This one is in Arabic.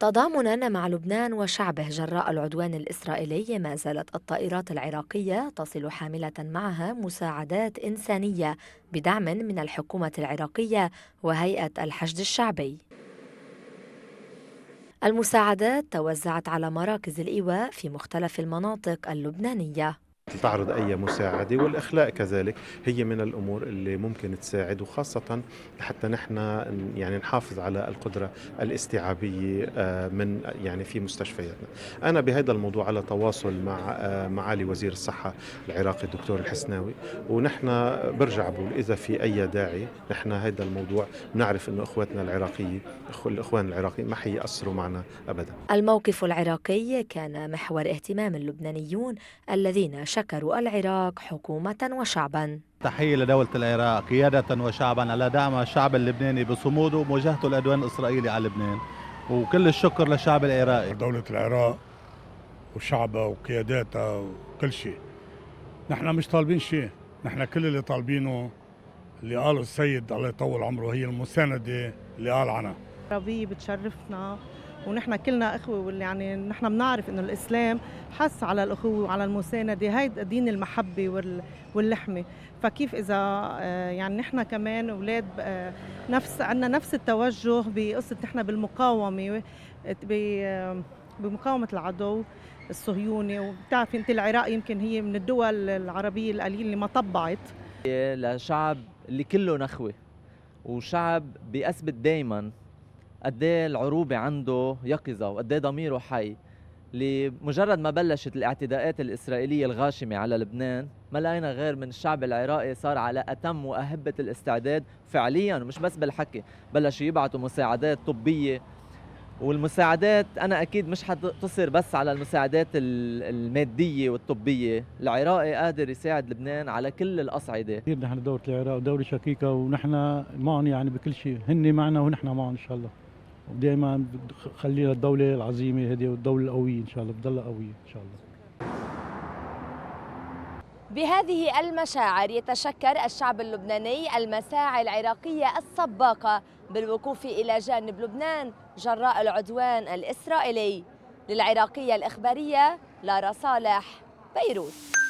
تضامنا مع لبنان وشعبه جراء العدوان الاسرائيلي ما زالت الطائرات العراقيه تصل حامله معها مساعدات انسانيه بدعم من الحكومه العراقيه وهيئه الحشد الشعبي المساعدات توزعت على مراكز الايواء في مختلف المناطق اللبنانيه تعرض أي مساعدة والإخلاء كذلك هي من الأمور اللي ممكن تساعد وخاصة حتى نحن يعني نحافظ على القدرة الاستيعابية آه، من يعني في مستشفياتنا أنا بهذا الموضوع على تواصل مع آه، معالي وزير الصحة العراقي الدكتور الحسناوي ونحن برجع بقول إذا في أي داعي نحن هذا الموضوع بنعرف أنه إخواتنا العراقية الإخوان العراقيين ما حيأثروا معنا أبدا الموقف العراقي كان محور اهتمام اللبنانيون الذين شكروا العراق حكومة وشعبا تحية لدولة العراق قيادة وشعبا على دعم الشعب اللبناني بصموده ومواجهته العدوان الإسرائيلي على لبنان وكل الشكر للشعب العراقي دولة العراق وشعبها وقياداتها وكل شيء نحن مش طالبين شيء نحن كل اللي طالبينه اللي قاله السيد الله يطول عمره هي المساندة اللي قال عنها ربي بتشرفنا ونحن كلنا اخوه واللي يعني نحن بنعرف انه الاسلام حث على الاخوه وعلى المسانده هي دين المحبه واللحمه فكيف اذا آه، يعني نحن كمان اولاد آه، نفس عندنا نفس التوجه بقصه نحن بالمقاومه آه، بمقاومه العدو الصهيوني وبتعرفي انت العراق يمكن هي من الدول العربيه القليله اللي ما طبعت لشعب اللي كله نخوه وشعب بيثبت دائما قد إيه العروبه عنده يقظه وقد إيه ضميره حي لمجرد ما بلشت الاعتداءات الإسرائيلية الغاشمة على لبنان ما لقينا غير من الشعب العراقي صار على أتم وأهبة الاستعداد فعليا ومش بس بالحكي بلشوا يبعثوا مساعدات طبية والمساعدات أنا أكيد مش حتصر بس على المساعدات المادية والطبية العراقي قادر يساعد لبنان على كل الأصعدة نحن دوله العراق دوله شقيقة ونحن معهم يعني بكل شيء هن معنا ونحن معهم إن شاء الله ودائما خلينا الدوله العظيمه هذه والدوله القويه ان شاء الله بتضلها قويه ان شاء الله بهذه المشاعر يتشكر الشعب اللبناني المساعي العراقية السباقة بالوقوف إلى جانب لبنان جراء العدوان الإسرائيلي للعراقية الإخبارية لارا صالح بيروت